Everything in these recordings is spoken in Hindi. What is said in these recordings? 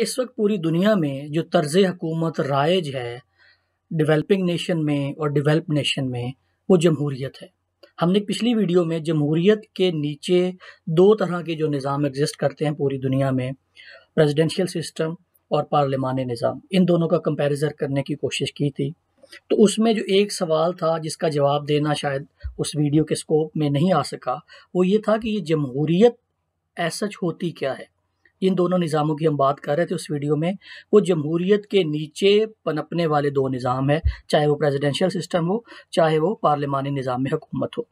इस वक्त पूरी दुनिया में जो तर्ज हकूमत राइज है डेवलपिंग नेशन में और डेवलप नेशन में वो जमहूरीत है हमने पिछली वीडियो में जमहूरीत के नीचे दो तरह के जो निज़ाम एग्जिस्ट करते हैं पूरी दुनिया में प्रेसिडेंशियल सिस्टम और पार्लिमानी निज़ाम इन दोनों का कंपैरिजन करने की कोशिश की थी तो उसमें जो एक सवाल था जिसका जवाब देना शायद उस वीडियो के स्कोप में नहीं आ सका वो ये था कि ये जमहूरीत ऐसा होती क्या है इन दोनों निज़ामों की हम बात कर रहे थे उस वीडियो में वो जमहूरीत के नीचे पनपने वाले दो निज़ाम हैं चाहे वो प्रेसिडेंशियल सिस्टम हो चाहे वो पार्लिमानी निज़ाम हुकूमत हो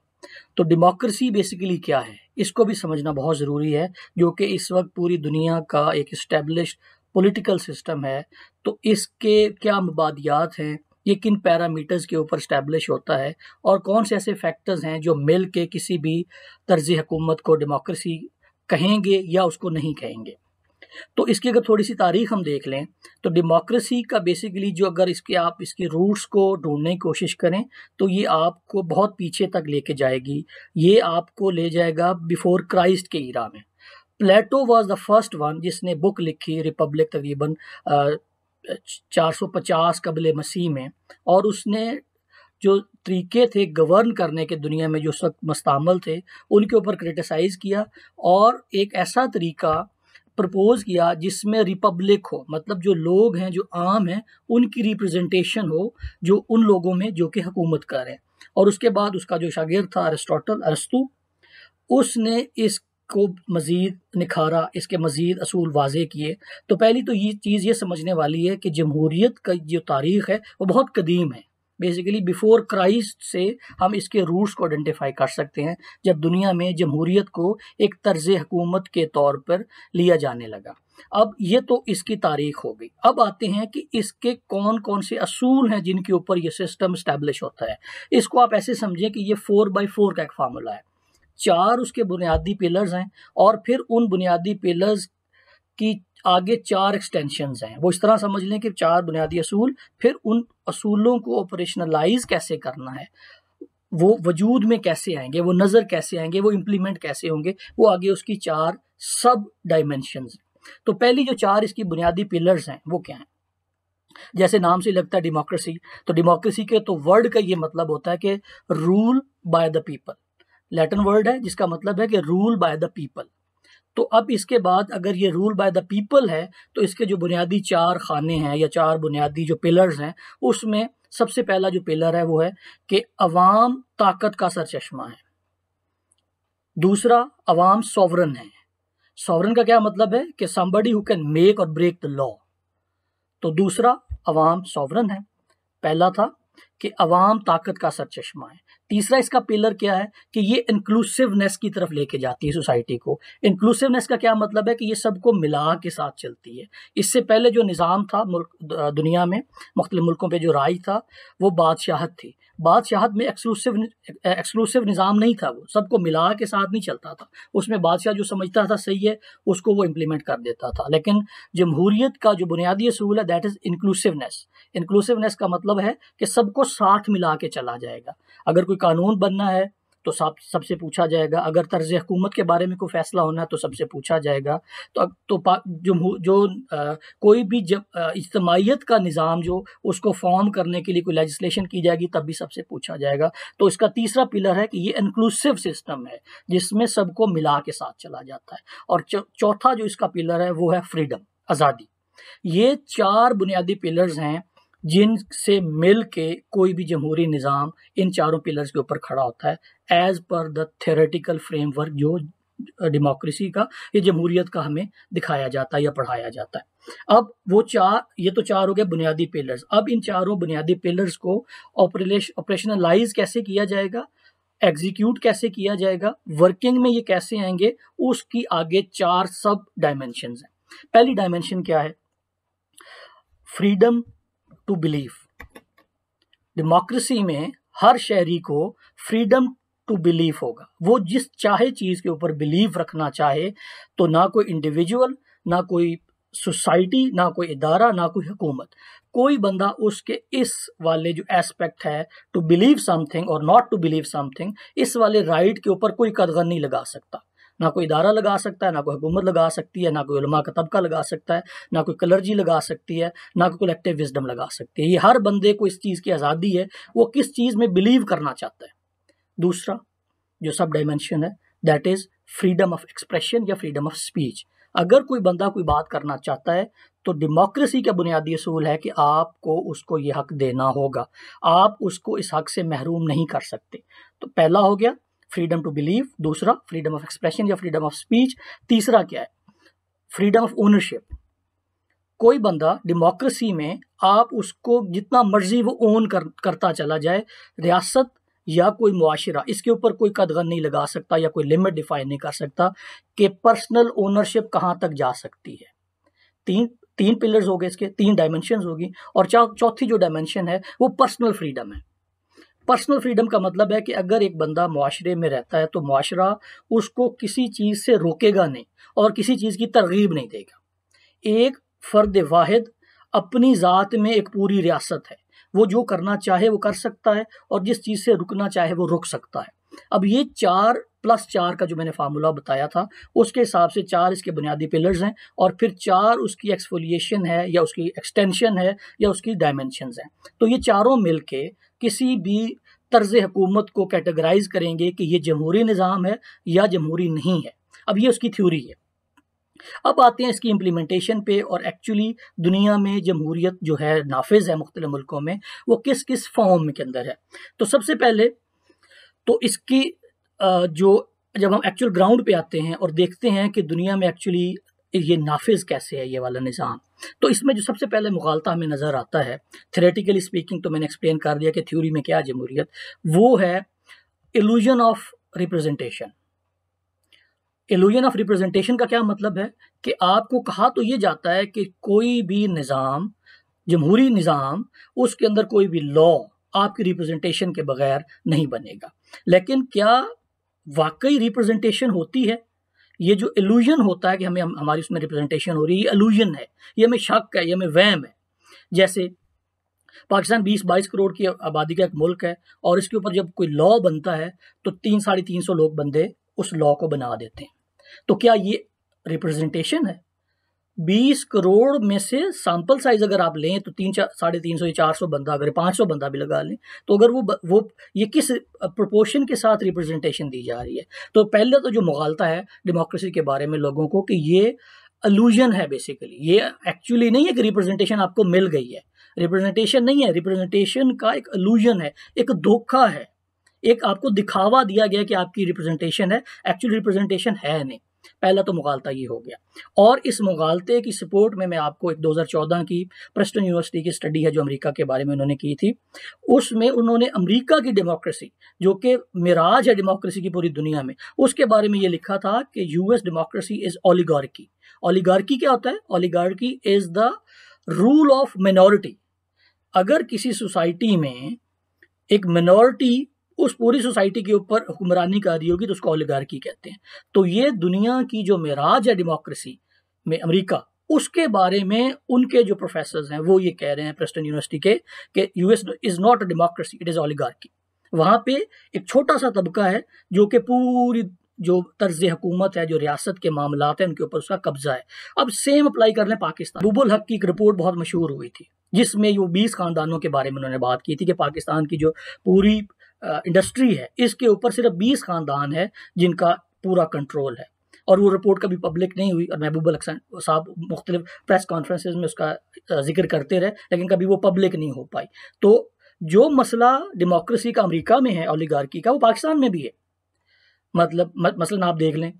तो डेमोक्रेसी बेसिकली क्या है इसको भी समझना बहुत ज़रूरी है जो कि इस वक्त पूरी दुनिया का एक इस्टेब्लिश पॉलिटिकल सिस्टम है तो इसके क्या मुबादियात हैं ये किन पैरामीटर्स के ऊपर स्टैब्लिश होता है और कौन से ऐसे फैक्टर्स हैं जो मिल के किसी भी तर्ज हुकूमत को डेमोक्रेसी कहेंगे या उसको नहीं कहेंगे तो इसकी अगर थोड़ी सी तारीख हम देख लें तो डेमोक्रेसी का बेसिकली जो अगर इसके आप इसके रूट्स को ढूंढने की कोशिश करें तो ये आपको बहुत पीछे तक लेके जाएगी ये आपको ले जाएगा बिफोर क्राइस्ट के ईरा में Plato was the first one जिसने बुक लिखी रिपब्लिक तकरीबन 450 कबल मसीह में और उसने जो तरीके थे गवर्न करने के दुनिया में जो सख्त मस्तामल थे उनके ऊपर क्रिटिसाइज़ किया और एक ऐसा तरीका प्रपोज़ किया जिसमें रिपब्लिक हो मतलब जो लोग हैं जो आम हैं उनकी रिप्रेजेंटेशन हो जो उन लोगों में जो कि हुकूमत कर रहे हैं और उसके बाद उसका जो शागिर था अरिस्टोटल अरस्तु उसने इसको मज़ीद निखारा इसके मज़ीद असूल वाजे किए तो पहली तो ये चीज़ ये समझने वाली है कि जमहूरीत का जो तारीख़ है वो बहुत कदीम है बेसिकली बिफोर क्राइस्ट से हम इसके रूट्स को आइडेंटिफाई कर सकते हैं जब दुनिया में जमहूरीत को एक तर्ज हकूमत के तौर पर लिया जाने लगा अब ये तो इसकी तारीख हो गई अब आते हैं कि इसके कौन कौन से असूल हैं जिनके ऊपर ये सिस्टम इस्टेब्लिश होता है इसको आप ऐसे समझें कि ये फोर बाई फोर का एक फार्मूला है चार उसके बुनियादी पिलर्स हैं और फिर उन बुनियादी पिलर्स की आगे चार एक्सटेंशन हैं वो इस तरह समझ लें कि चार बुनियादी असूल फिर उन असूलों को ऑपरेशनलाइज कैसे करना है वो वजूद में कैसे आएंगे वो नज़र कैसे आएंगे वो इम्प्लीमेंट कैसे होंगे वो आगे उसकी चार सब डायमेंशन तो पहली जो चार इसकी बुनियादी पिलर्स हैं वो क्या हैं जैसे नाम से लगता है डेमोक्रेसी तो डेमोक्रेसी के तो वर्ड का ये मतलब होता है कि rule by the people Latin word है जिसका मतलब है कि रूल बाय द पीपल तो अब इसके बाद अगर ये रूल बाय द पीपल है तो इसके जो बुनियादी चार खाने हैं या चार बुनियादी जो पिलर्स हैं उसमें सबसे पहला जो पिलर है वो है कि अवाम ताकत का सरचश्मा है दूसरा अवाम सॉवरन है सॉवरन का क्या मतलब है कि समबडी हु कैन मेक और ब्रेक द लॉ तो दूसरा अवाम सॉवरन है पहला था कि अवाम ताकत का सर चश्मा है तीसरा इसका पिलर क्या है कि ये इंक्लूसिवनेस की तरफ लेके जाती है सोसाइटी को इंक्लूसिवनेस का क्या मतलब है कि ये सबको मिला के साथ चलती है इससे पहले जो निज़ाम था मुल्क दुनिया में मुख्त मुल्कों पर जो राय था वो बादशाहत थी बादशाहत में एक्सक्लूसिव एक्सक्लूसिव निज़ाम नहीं था वो सबको मिला के साथ नहीं चलता था उसमें बादशाह जो समझता था सही है उसको वो इम्प्लीमेंट कर देता था लेकिन जमहूरीत का जो बुनियादी असूल है दैट इज़ इंक्लूसिवनेस इंक्लूसिवनेस का मतलब है कि सबको સાથ મેલા કે ચાલા જાયેગા અગર કોઈ કાનૂન બનના હે તો સબસે પૂછા જાયેગા અગર તરઝ-એ-હુકુમત કે બારે મે કો ફેસલા હોના હે તો સબસે પૂછા જાયેગા તો અબ તો જમુહૂર જો કોઈ ભી ઇજતમાયત કા નિઝામ જો ઉસકો ફોર્મ karne કે લિયે કોઈ લેજિસ્લેશન કી જાયેગી તબ ભી સબસે પૂછા જાયેગા તો ઇસકા તીસરા પિલર હે કે યે ઇન્ક્લુઝિવ સિસ્ટમ હે જિસમે સબકો મિલા કે સાથ ચાલા જાતા હે ઓર ચોથા જો ઇસકા પિલર હે વો હે ફ્રીડમ આઝાદી યે ચાર બુનિયાદી પિલર્સ હે जिनसे मिल के कोई भी जमहूरी निज़ाम इन चारों पिलर्स के ऊपर खड़ा होता है as per the theoretical framework जो डेमोक्रेसी का या जमहूरियत का हमें दिखाया जाता है या पढ़ाया जाता है अब वो चार ये तो चार हो गए बुनियादी पिलर्स अब इन चारों बुनियादी पिलर्स को ऑपरेशनलाइज कैसे किया जाएगा एग्जीक्यूट कैसे किया जाएगा वर्किंग में ये कैसे आएंगे उसकी आगे चार सब डायमेंशन हैं पहली डायमेंशन क्या है फ्रीडम टू बिलीव डेमोक्रेसी में हर शहरी को फ्रीडम टू बिलीव होगा वो जिस चाहे चीज़ के ऊपर बिलीव रखना चाहे तो ना कोई इंडिविजुअल ना कोई सोसाइटी ना कोई इदारा ना कोई हुकूमत कोई बंदा उसके इस वाले जो एस्पेक्ट है टू बिलीव समथिंग और नॉट टू बिलीव समथिंग इस वाले राइट के ऊपर कोई कदगर नहीं लगा सकता ना कोई इदारा लगा सकता है ना कोई हुकूमत लगा सकती है ना कोई उलमा का तबका लगा सकता है ना कोई कलर्जी लगा सकती है ना कोई कलेक्टिव विजडम लगा सकती है ये हर बंदे को इस चीज़ की आज़ादी है वो किस चीज़ में बिलीव करना चाहता है दूसरा जो सब डायमेंशन है that is freedom of expression या फ्रीडम ऑफ स्पीच अगर कोई बंदा कोई बात करना चाहता है तो डेमोक्रेसी का बुनियादी असूल है कि आपको उसको ये हक देना होगा आप उसको इस हक से महरूम नहीं कर सकते तो पहला हो गया फ्रीडम टू बिलीव दूसरा फ्रीडम ऑफ एक्सप्रेशन या फ्रीडम ऑफ स्पीच तीसरा क्या है फ्रीडम ऑफ ओनरशिप कोई बंदा डेमोक्रेसी में आप उसको जितना मर्जी वो ओन कर, करता चला जाए रियासत या कोई मुआशरा इसके ऊपर कोई कदगन नहीं लगा सकता या कोई लिमिट डिफाइन नहीं कर सकता कि पर्सनल ओनरशिप कहाँ तक जा सकती है तीन तीन पिलर्स हो गए इसके तीन डायमेंशन होगी और चौथी जो डायमेंशन है वो पर्सनल फ्रीडम है पर्सनल फ्रीडम का मतलब है कि अगर एक बंदा माशरे में रहता है तो माशरा उसको किसी चीज़ से रोकेगा नहीं और किसी चीज़ की तरगीब नहीं देगा एक फ़र्द वाहिद अपनी ज़ात में एक पूरी रियासत है वो जो करना चाहे वो कर सकता है और जिस चीज़ से रुकना चाहे वो रुक सकता है अब ये चार प्लस चार का जो मैंने फार्मूला बताया था उसके हिसाब से चार इसके बुनियादी पिलर्स हैं और फिर चार उसकी एक्सफोलिएशन है या उसकी एक्सटेंशन है या उसकी डायमेंशनस हैं तो ये चारों मिल के किसी भी तर्ज हुकूमत को कैटेगराइज करेंगे कि ये जमहूरी निज़ाम है या जमहूरी नहीं है अब ये उसकी थ्योरी है अब आते हैं इसकी इम्प्लीमेंटेशन पे और एक्चुअली दुनिया में जमहूरियत जो है नाफिज है मुख्तलि मुल्कों में वो किस किस फॉर्म के अंदर है तो सबसे पहले तो इसकी जो जब हम एक्चुअल ग्राउंड पे आते हैं और देखते हैं कि दुनिया में एक्चुअली ये नाफिज कैसे है ये वाला निज़ाम तो इसमें जो सबसे पहले मुगालता हमें नज़र आता है थेरेटिकली स्पीकिंग तो मैंने एक्सप्लेन कर दिया कि थ्योरी में क्या जमहूरियत वो है illusion of representation illusion of representation का क्या मतलब है कि आपको कहा तो ये जाता है कि कोई भी निज़ाम जमहूरी निज़ाम उसके अंदर कोई भी लॉ आपकी रिप्रेजेंटेशन के बगैर नहीं बनेगा लेकिन क्या वाकई रिप्रेजेंटेशन होती है ये जो एलूजन होता है कि हमें हम, हमारी उसमें रिप्रेजेंटेशन हो रही है ये एलूजन है ये हमें शक है ये हमें वहम है जैसे पाकिस्तान 20-22 करोड़ की आबादी का एक मुल्क है और इसके ऊपर जब कोई लॉ बनता है तो तीन साढ़े तीन सौ लोग बंदे उस लॉ को बना देते हैं तो क्या ये रिप्रेजेंटेशन है बीस करोड़ में से सैंपल साइज अगर आप लें तो तीन चार साढ़े तीन सौ या चार सौ बंदा अगर पाँच सौ बंदा भी लगा लें तो अगर वो वो ये किस प्रोपोर्शन के साथ रिप्रेजेंटेशन दी जा रही है तो पहले तो जो मुगालता है डेमोक्रेसी के बारे में लोगों को कि ये अलूजन है बेसिकली ये एक्चुअली नहीं है कि रिप्रेजेंटेशन आपको मिल गई है रिप्रेजेंटेशन नहीं है रिप्रेजेंटेशन का एक अलूजन है एक धोखा है एक आपको दिखावा दिया गया कि आपकी रिप्रेजेंटेशन है एक्चुअली रिप्रेजेंटेशन है नहीं पहला तो मुगालता ये हो गया और इस मुगालते की सपोर्ट में मैं आपको एक 2014 की प्रेस्टन यूनिवर्सिटी की स्टडी है जो अमेरिका के बारे में उन्होंने की थी उसमें उन्होंने अमेरिका की डेमोक्रेसी जो कि मिराज है डेमोक्रेसी की पूरी दुनिया में उसके बारे में ये लिखा था कि US democracy is oligarchy oligarchy क्या होता है oligarchy is the rule of minority अगर किसी सोसाइटी में एक मिनोरिटी उस पूरी सोसाइटी के ऊपर हुक्मरानी कर रही होगी तो उसको ओलिगार्की कहते हैं तो ये दुनिया की जो मराज है डेमोक्रेसी में अमेरिका उसके बारे में उनके जो प्रोफेसर हैं वो ये कह रहे हैं प्रेस्टन यूनिवर्सिटी के कि US is not a democracy it is oligarchy वहाँ पे एक छोटा सा तबका है जो कि पूरी जो तर्ज हुकूमत है जो रियासत के मामला हैं उनके ऊपर उसका कब्जा है अब सेम अप्लाई कर लें पाकिस्तान बुबुल हक की एक रिपोर्ट बहुत मशहूर हुई थी जिसमें वो बीस खानदानों के बारे में उन्होंने बात की थी कि पाकिस्तान की जो पूरी इंडस्ट्री है इसके ऊपर सिर्फ बीस खानदान है जिनका पूरा कंट्रोल है और वो रिपोर्ट कभी पब्लिक नहीं हुई और महबूब अलहसन साहब मुख्तलिफ प्रेस कॉन्फ्रेंसेज में उसका जिक्र करते रहे लेकिन कभी वो पब्लिक नहीं हो पाई तो जो मसला डेमोक्रेसी का अमेरिका में है ओलीगार्की का वो पाकिस्तान में भी है मतलब मसला आप देख लें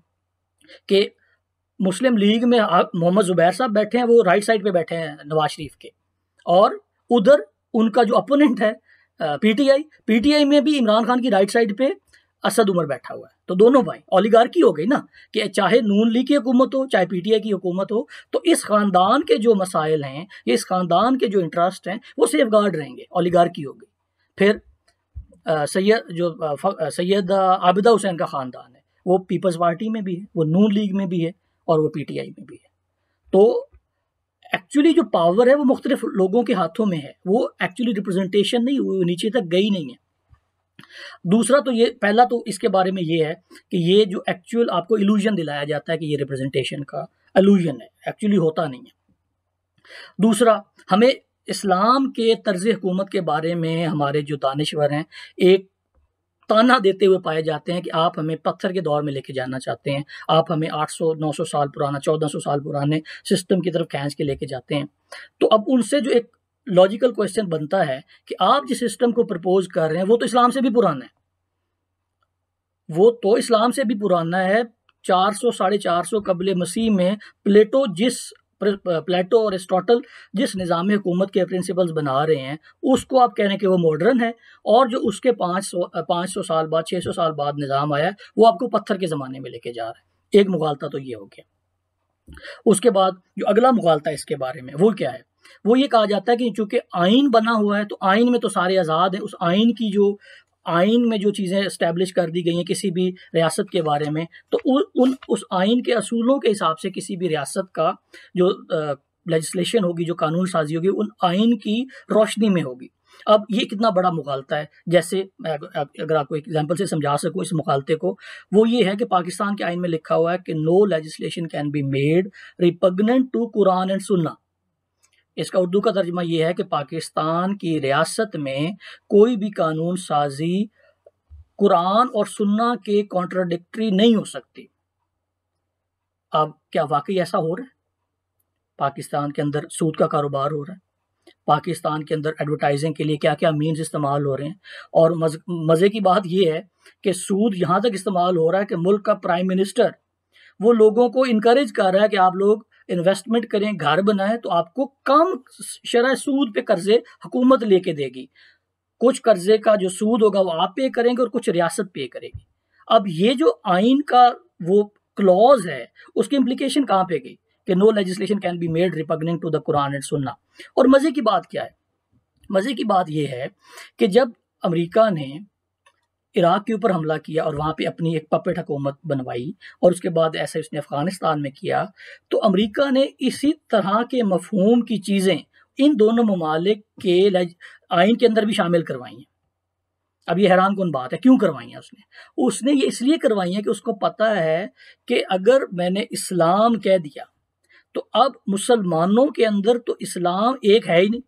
कि मुस्लिम लीग में मोहम्मद जुबैर साहब बैठे हैं वो राइट साइड पे बैठे हैं नवाज शरीफ के और उधर उनका जो अपोनेंट है पीटीआई पीटीआई में भी इमरान खान की राइट साइड पे असद उमर बैठा हुआ है तो दोनों भाई ओलीगार्की हो गई ना कि चाहे नून लीग की हुकूमत हो चाहे पीटीआई की हुकूमत हो तो इस खानदान के जो मसाइल हैं या इस खानदान के जो इंटरेस्ट हैं वो सेफ गार्ड रहेंगे ओलीगार्की हो गई फिर सैयद जो सैयद आबिदा हुसैन का ख़ानदान है वो पीपल्स पार्टी में भी है वो नून लीग में भी है और वो पीटीआई में भी है तो एक्चुअली जो पावर है वो मुख्तलिफ लोगों के हाथों में है वो एक्चुअली रिप्रेजेंटेशन नहीं वो नीचे तक गई नहीं है दूसरा तो ये पहला तो इसके बारे में ये है कि ये जो एक्चुअल आपको इल्यूजन दिलाया जाता है कि ये रिप्रेजेंटेशन का एल्यूजन है एक्चुअली होता नहीं है दूसरा हमें इस्लाम के तर्ज हुकूमत के बारे में हमारे जो दानश्वर हैं एक ताना देते हुए पाए जाते हैं कि आप हमें पत्थर के दौर में लेके जाना चाहते हैं आप हमें 800 900 साल पुराना 1400 साल पुराने सिस्टम की तरफ खींच के लेके जाते हैं तो अब उनसे जो एक लॉजिकल क्वेश्चन बनता है कि आप जिस सिस्टम को प्रपोज कर रहे हैं वो तो इस्लाम से भी पुराना है वो तो इस्लाम से भी पुराना है चार सौ साढ़े चार सौ कबल मसीह में प्लेटो जिस प्लेटो और एस्टोटल जिस निज़ाम हुकूमत के प्रिंसिपल्स बना रहे हैं उसको आप कह रहे हैं कि वो मॉडर्न है और जो उसके पाँच सौ पाँच सौ साल बाद छः सौ साल बाद निज़ाम आया है वो आपको पत्थर के ज़माने में लेके जा रहा है एक मुगालता तो ये हो गया उसके बाद जो अगला मुगालता है इसके बारे में वो क्या है वो ये कहा जाता है कि चूंकि आइन बना हुआ है तो आइन में तो सारे आज़ाद हैं उस आइन की जो आइन में जो चीज़ें इस्टेब्लिश कर दी गई हैं किसी भी रियासत के बारे में तो उ, उन उस आइन के असूलों के हिसाब से किसी भी रियासत का जो लजस्लेशन होगी जो कानून साजी होगी उन आइन की रोशनी में होगी अब ये कितना बड़ा मुखालता है जैसे अगर आपको एग्जाम्पल से समझा सकूँ इस मुखालते को वो ये है कि पाकिस्तान के आइन में लिखा हुआ है कि no legislation can be made repugnant to Quran and Sunnah इसका उर्दू का तर्जमा यह है कि पाकिस्तान की रियासत में कोई भी कानून साजी कुरान और सुन्ना के कॉन्ट्राडिक्ट्री नहीं हो सकती अब क्या वाकई ऐसा हो रहा है पाकिस्तान के अंदर सूद का कारोबार हो रहा है पाकिस्तान के अंदर एडवर्टाइजिंग के लिए क्या क्या मीन्स इस्तेमाल हो रहे हैं और मज़े की बात यह है कि सूद यहाँ तक इस्तेमाल हो रहा है कि मुल्क का प्राइम मिनिस्टर वो लोगों को इनक्रेज कर रहा है कि आप लोग इन्वेस्टमेंट करें घर बनाएं तो आपको कम शरा सूद पे कर्जे हुकूमत लेके देगी कुछ कर्जे का जो सूद होगा वो आप पे करेंगे और कुछ रियासत पे करेगी अब ये जो आइन का वो क्लॉज है उसकी इम्प्लीकेशन कहाँ पे गई कि no legislation can be made repugnant to the Quran and Sunnah और मज़े की बात क्या है मज़े की बात यह है कि जब अमेरिका ने इराक के ऊपर हमला किया और वहाँ पे अपनी एक पपेट हकूमत बनवाई और उसके बाद ऐसे उसने अफ़गानिस्तान में किया तो अमेरिका ने इसी तरह के मफहूम की चीज़ें इन दोनों ममालिक के आइन के अंदर भी शामिल करवाई हैं अब ये हैरान कौन बात है क्यों करवाई हैं उसने उसने ये इसलिए करवाई हैं कि उसको पता है कि अगर मैंने इस्लाम कह दिया तो अब मुसलमानों के अंदर तो इस्लाम एक है ही नहीं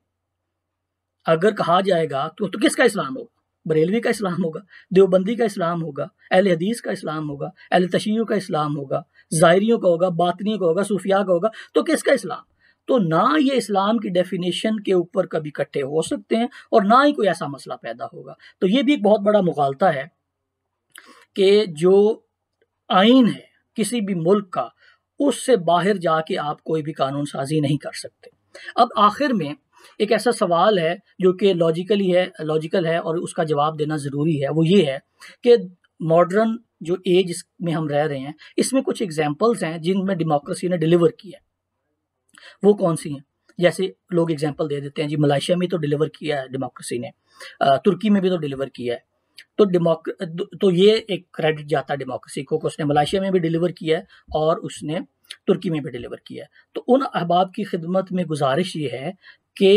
अगर कहा जाएगा तो, तो किसका इस्लाम होगा बरेलवी का इस्लाम होगा देवबंदी का इस्लाम होगा अहल हदीस का इस्लाम होगा अहल तशीयों का इस्लाम होगा ज़ायरीों का होगा बातनियों का होगा सूफिया का होगा तो किसका इस्लाम तो ना ये इस्लाम की डेफिनेशन के ऊपर कभी इकट्ठे हो सकते हैं और ना ही कोई ऐसा मसला पैदा होगा तो ये भी एक बहुत बड़ा मुखालता है कि जो आइन है किसी भी मुल्क का उससे बाहर जाके आप कोई भी कानून साजी नहीं कर सकते अब आखिर में एक ऐसा सवाल है जो कि लॉजिकली है लॉजिकल है और उसका जवाब देना ज़रूरी है वो ये है कि मॉडर्न जो एज में हम रह रहे हैं इसमें कुछ एग्जाम्पल्स हैं जिनमें डेमोक्रेसी ने डिलीवर किया है वो कौन सी हैं जैसे लोग एग्जाम्पल दे देते हैं जी मलाइशिया में तो डिलीवर किया है डेमोक्रेसी ने तुर्की में भी तो डिलीवर किया है तो डेमोक तो ये एक क्रेडिट जाता है डेमोक्रेसी को कि उसने मलाइशिया में भी डिलीवर किया है और उसने तुर्की में भी डिलीवर किया है तो उन अहबाब की खिदमत में गुजारिश ये है कि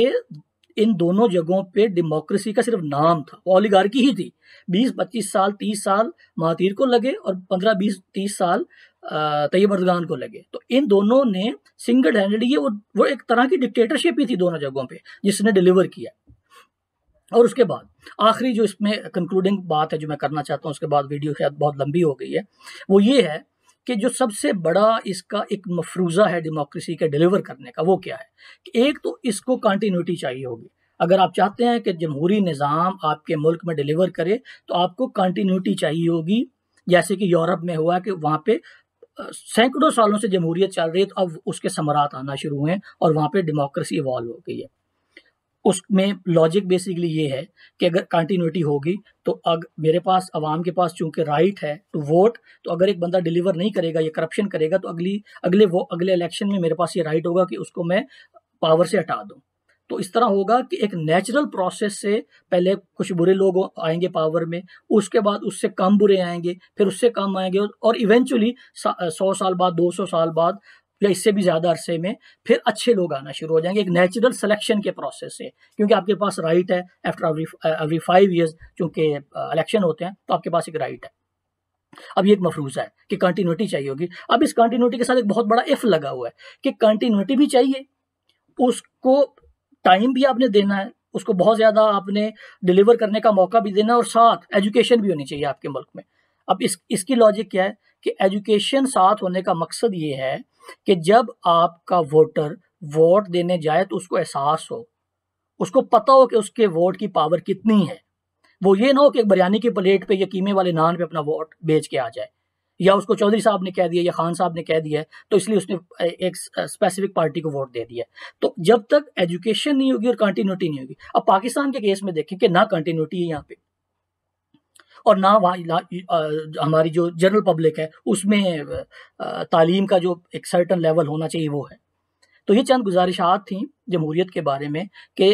इन दोनों जगहों पे डेमोक्रेसी का सिर्फ नाम था ओलिगार्की ही थी 20-25 साल 30 साल महातीर को लगे और 15-20-30 साल तैयब अर्दगान को लगे तो इन दोनों ने सिंगल हैंडेड ये वो वो एक तरह की डिक्टेटरशिप ही थी दोनों जगहों पे जिसने डिलीवर किया और उसके बाद आखिरी जो इसमें कंक्लूडिंग बात है जो मैं करना चाहता हूँ उसके बाद वीडियो शायद बहुत लंबी हो गई है वो ये है कि जो सबसे बड़ा इसका एक मफरूज़ा है डेमोक्रेसी के डिलीवर करने का वो क्या है कि एक तो इसको कंटिन्यूटी चाहिए होगी अगर आप चाहते हैं कि जमहूरी निज़ाम आपके मुल्क में डिलीवर करे तो आपको कंटिन्यूटी चाहिए होगी जैसे कि यूरोप में हुआ कि वहाँ पे सैकड़ों सालों से जमहूरियत चल रही है तो अब उसके समरात आना शुरू हुए और वहाँ पे डेमोक्रेसी इवॉल्व हो गई है उसमें लॉजिक बेसिकली ये है कि अगर कंटिन्यूटी होगी तो अगर मेरे पास आवाम के पास चूंकि राइट है टू वोट तो अगर एक बंदा डिलीवर नहीं करेगा या करप्शन करेगा तो अगली अगले वो अगले इलेक्शन में मेरे पास ये राइट होगा कि उसको मैं पावर से हटा दूँ तो इस तरह होगा कि एक नेचुरल प्रोसेस से पहले कुछ बुरे लोग आएंगे पावर में उसके बाद उससे कम बुरे आएंगे फिर उससे कम आएंगे और इवेंचुअली सौ साल बाद दो सौ साल बाद या इससे भी ज़्यादा अरसे में फिर अच्छे लोग आना शुरू हो जाएंगे एक नेचुरल सिलेक्शन के प्रोसेस से क्योंकि आपके पास राइट है आफ्टर एवरी फाइव ईयर्स चूँकि इलेक्शन होते हैं तो आपके पास एक राइट है अब ये एक मफरूजा है कि कंटिन्यूटी चाहिए होगी अब इस कंटिन्यूटी के साथ एक बहुत बड़ा इफ लगा हुआ है कि कंटिन्यूटी भी चाहिए उसको टाइम भी आपने देना है उसको बहुत ज़्यादा आपने डिलीवर करने का मौका भी देना है और साथ एजुकेशन भी होनी चाहिए आपके मुल्क में अब इस इसकी लॉजिक क्या है कि एजुकेशन साथ होने का मकसद ये है कि जब आपका वोटर वोट देने जाए तो उसको एहसास हो उसको पता हो कि उसके वोट की पावर कितनी है वो ये ना हो कि बिरयानी की प्लेट पे या कीमे वाले नान पे अपना वोट बेच के आ जाए या उसको चौधरी साहब ने कह दिया या खान साहब ने कह दिया तो इसलिए उसने एक स्पेसिफिक पार्टी को वोट दे दिया तो जब तक एजुकेशन नहीं होगी और कंटिन्यूटी नहीं होगी अब पाकिस्तान के केस में देखें कि ना कंटिन्यूटी है यहाँ पे और ना वहाँ हमारी जो जनरल पब्लिक है उसमें तालीम का जो एक सर्टन लेवल होना चाहिए वो है तो ये चंद गुजारिशात थी जमहूरीत के बारे में कि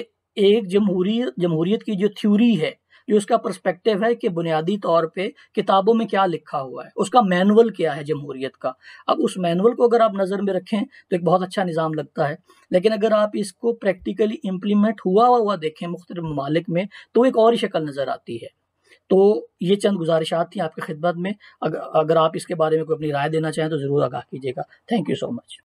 एक जमहूरी जमहूरीत की जो थ्यूरी है जो उसका पर्सपेक्टिव है कि बुनियादी तौर पे किताबों में क्या लिखा हुआ है उसका मैनुअल क्या है जमहूरीत का अब उस मैनुअल को अगर आप नज़र में रखें तो एक बहुत अच्छा निज़ाम लगता है लेकिन अगर आप इसको प्रैक्टिकली इम्प्लीमेंट हुआ हुआ देखें मुख्तलि ममालिक में तो एक और ही शक्ल नज़र आती है तो ये चंद गुजारिशात थी आपकी खिदमत में अगर अगर आप इसके बारे में कोई अपनी राय देना चाहें तो ज़रूर आगाह कीजिएगा थैंक यू सो मच